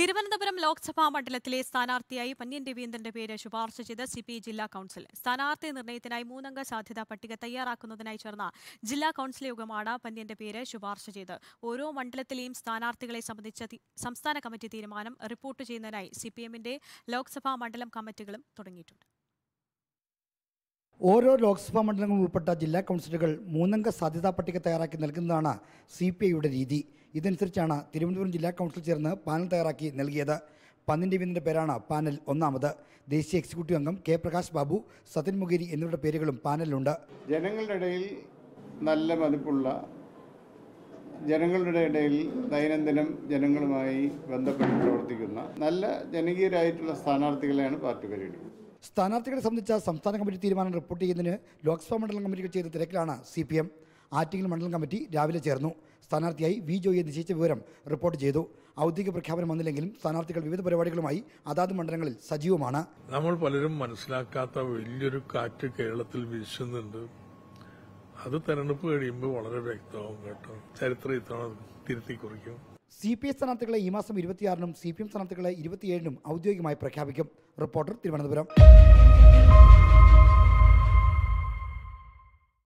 തിരുവനന്തപുരം ലോക്സഭാ മണ്ഡലത്തിലെ സ്ഥാനാർത്ഥിയായി പന്നിയൻ രവീന്ദ്രന്റെ പേര് ശുപാർശ ചെയ്ത് സി പി ജില്ലാ കൌൺസിൽ സ്ഥാനാർത്ഥി നിർണയത്തിനായി മൂന്നംഗ സാധ്യതാ പട്ടിക തയ്യാറാക്കുന്നതിനായി ചേർന്ന ജില്ലാ കൌൺസിൽ യോഗമാണ് പന്ന്യന്റെ പേര് ശുപാർശ ചെയ്ത് ഓരോ മണ്ഡലത്തിലെയും സ്ഥാനാർത്ഥികളെ സംബന്ധിച്ച സംസ്ഥാന കമ്മിറ്റി തീരുമാനം റിപ്പോർട്ട് ചെയ്യുന്നതിനായി സി പി എമ്മിന്റെ ലോക്സഭാ മണ്ഡലം കമ്മിറ്റികളും തുടങ്ങിയിട്ടുണ്ട് ഓരോ ലോക്സഭാ മണ്ഡലങ്ങളും ഉൾപ്പെട്ട ജില്ലാ കൗൺസിലുകൾ മൂന്നംഗ സാധ്യതാ പട്ടിക തയ്യാറാക്കി നൽകുന്നതാണ് സി പി ഐയുടെ രീതി ഇതനുസരിച്ചാണ് തിരുവനന്തപുരം ജില്ലാ കൗൺസിൽ ചേർന്ന് പാനൽ തയ്യാറാക്കി നൽകിയത് പന്നിൻ്റെ വീതിൻ്റെ പേരാണ് പാനൽ ഒന്നാമത് ദേശീയ എക്സിക്യൂട്ടീവ് അംഗം കെ പ്രകാശ് ബാബു സതൻ മുഖേരി എന്നിവരുടെ പേരുകളും പാനലിലുണ്ട് ജനങ്ങളുടെ ഇടയിൽ നല്ല മതിപ്പുള്ള ജനങ്ങളുടെ ഇടയിൽ ദൈനംദിനം ജനങ്ങളുമായി ബന്ധപ്പെട്ട് പ്രവർത്തിക്കുന്ന നല്ല ജനകീയരായിട്ടുള്ള സ്ഥാനാർത്ഥികളെയാണ് പാർട്ടി പരിഗണിക്കുന്നത് സ്ഥാനാർത്ഥികളെ സംബന്ധിച്ച സംസ്ഥാന കമ്മിറ്റി തീരുമാനം റിപ്പോർട്ട് ചെയ്യുന്നതിന് ലോക്സഭാ മണ്ഡലം കമ്മിറ്റികൾ ചെയ്ത തിരക്കിലാണ് സി പി എം ആറ്റിങ്ങൽ മണ്ഡലം കമ്മിറ്റി രാവിലെ ചേർന്നു സ്ഥാനാർത്ഥിയായി വി ജോയിയെ നിശ്ചയിച്ച വിവരം റിപ്പോർട്ട് ചെയ്തു ഔദ്യോഗിക പ്രഖ്യാപനം വന്നില്ലെങ്കിലും സ്ഥാനാർത്ഥികൾ വിവിധ പരിപാടികളുമായി അതാത് മണ്ഡലങ്ങളിൽ സജീവമാണ് നമ്മൾ പലരും മനസ്സിലാക്കാത്ത വലിയൊരു കാറ്റ് കേരളത്തിൽ വീശുന്നുണ്ട് അത് തെരഞ്ഞെടുപ്പ് കഴിയുമ്പോൾ വളരെ വ്യക്തമാവും കേട്ടോ ചരിത്രം ഇത്തവണ തിരുത്തി കുറിക്കും സി പി ഐ സ്ഥാനാർത്ഥികളെ ഈ മാസം ഇരുപത്തിയാറിനും സി പി എം സ്ഥാനാർത്ഥികളെ ഇരുപത്തിയേഴിനും ഔദ്യോഗികമായി പ്രഖ്യാപിക്കും റിപ്പോർട്ടർ തിരുവനന്തപുരം